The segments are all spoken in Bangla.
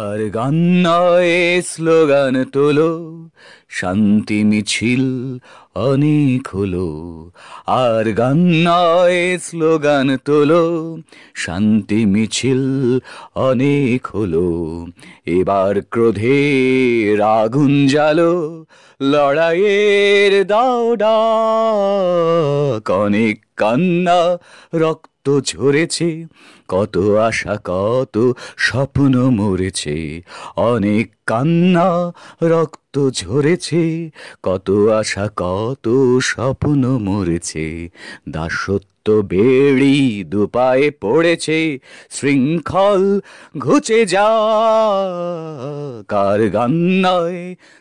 আর গান নয় স্লোগান তোলো শান্তি মিছিল অনেক হলো আর গান নয় স্লোগান তোলো শান্তি মিছিল অনেক হলো এবার ক্রোধের আগুন জালো লড়াইয়ের দাওডা অনেক কান্না রক্ত ঝরেছে কত আশা কত স্বপ্ন মরেছে অনেক কান্না রক্ত ঝরেছে কত আশা কত স্বপ্ন মরেছে দাসত্ব শক্ত বেড়ি দুপায়ে পড়েছে শৃঙ্খল ঘুচে যা কার গান নয়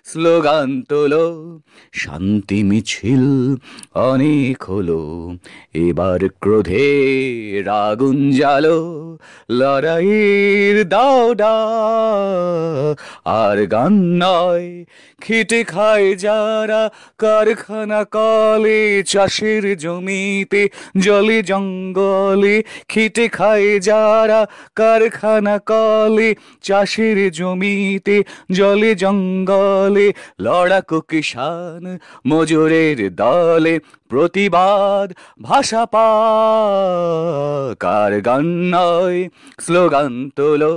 স্লোগান তোলো শান্তি মিছিল অনেক হলো এবার ক্রোধে রাগুন জালো লড়াইয়ের দাওডা আর গান নয় খেটে খায় যারা কারখানা কলে চাষের জমিতে জলে জঙ্গলে খেটে খায় যারা কারখানা কলে চাষের জমিতে জলে জঙ্গলে লড়াকু কিষান মজুরের দলে প্রতিবাদ ভাষা পা কার গান নয় জয় স্লোগান তোলো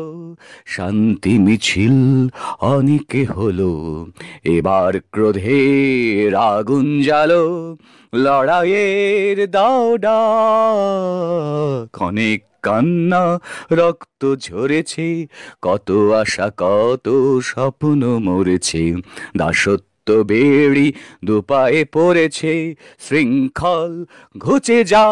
শান্তি মিছিল অনেকে হলো এবার ক্রোধের আগুন জ্বালো লড়াইয়ের দাওডা অনেক কান্না রক্ত ঝরেছে কত আশা কত স্বপ্ন মরেছে দাসত্ব তো বেড়ি দুপায়ে পড়েছে শৃঙ্খল ঘুচে যা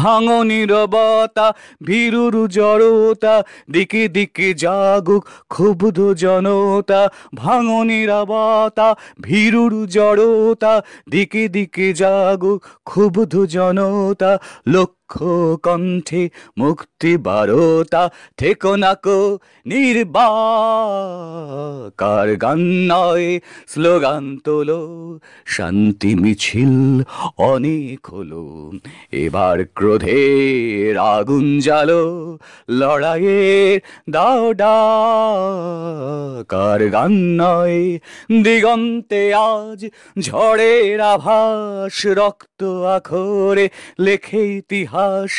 ভাঙো নিরবতা ভীরুর জড়তা দিকে দিকে জাগুক ক্ষুব্ধ জনতা ভাঙো নিরবতা ভীরুর জড়তা দিকে দিকে জাগুক ক্ষুব্ধ জনতা লক্ষ রুক্ষ কণ্ঠে মুক্তি বারতা থেকো নাকো নির্বাকার গান নয় স্লোগান তোলো শান্তি মিছিল অনেক হলো এবার ক্রোধের আগুন জ্বালো লড়াইয়ের দাওডা কার গান নয় দিগন্তে আজ ঝড়ের আভাস রক্ত আখরে লেখে ইতিহাস আকাশ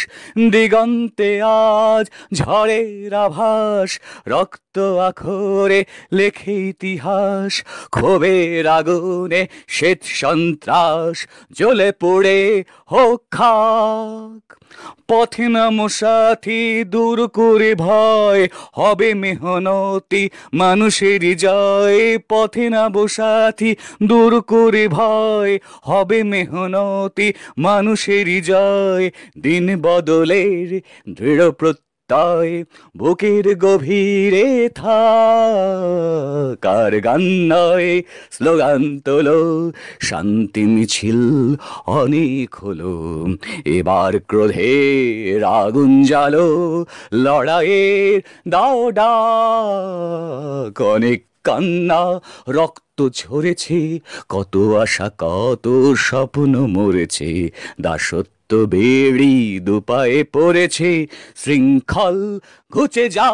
দিগন্তে আজ ঝড়ের আভাস রক্ত আখরে লেখে ইতিহাস ক্ষোভের আগুনে শ্বেত সন্ত্রাস জ্বলে পড়ে হোক খাক পথে সাথী দূর করে ভয় হবে মেহনতি মানুষের জয় পথে নামো সাথী দূর করে ভয় হবে মেহনতি মানুষের জয় দিন বদলের দৃঢ় প্রত্যয় বুকের গভীরে থাকার গান নয় স্লোগান তোল শান্তি মিছিল অনেক হলো এবার ক্রোধের আগুন জ্বালো লড়াইয়ের দাও অনেক কান্না রক্ত ঝরেছে কত আশা কত স্বপ্ন মরেছে দাসত্ব বেড়ি দুপায়ে পড়েছে শৃঙ্খল ঘুচে যা